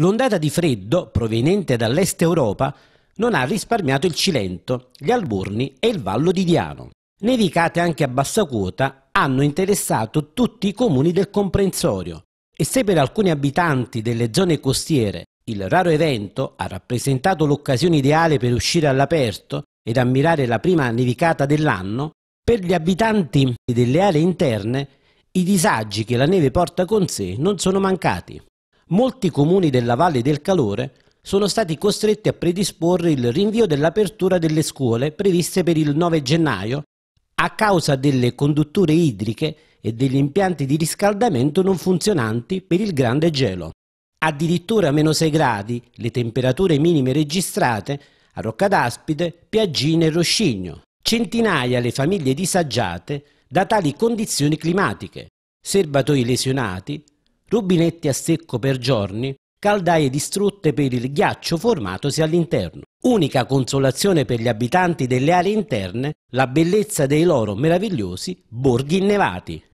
L'ondata di freddo, proveniente dall'est Europa, non ha risparmiato il Cilento, gli Alburni e il Vallo di Diano. Nevicate anche a bassa quota hanno interessato tutti i comuni del comprensorio e se per alcuni abitanti delle zone costiere il raro evento ha rappresentato l'occasione ideale per uscire all'aperto ed ammirare la prima nevicata dell'anno, per gli abitanti delle aree interne i disagi che la neve porta con sé non sono mancati molti comuni della Valle del Calore sono stati costretti a predisporre il rinvio dell'apertura delle scuole previste per il 9 gennaio a causa delle condutture idriche e degli impianti di riscaldamento non funzionanti per il grande gelo. Addirittura a meno 6 gradi le temperature minime registrate a Roccadaspide, Piaggine e Roscigno. Centinaia le famiglie disagiate da tali condizioni climatiche, serbatoi lesionati, rubinetti a secco per giorni, caldaie distrutte per il ghiaccio formatosi all'interno. Unica consolazione per gli abitanti delle aree interne, la bellezza dei loro meravigliosi borghi innevati.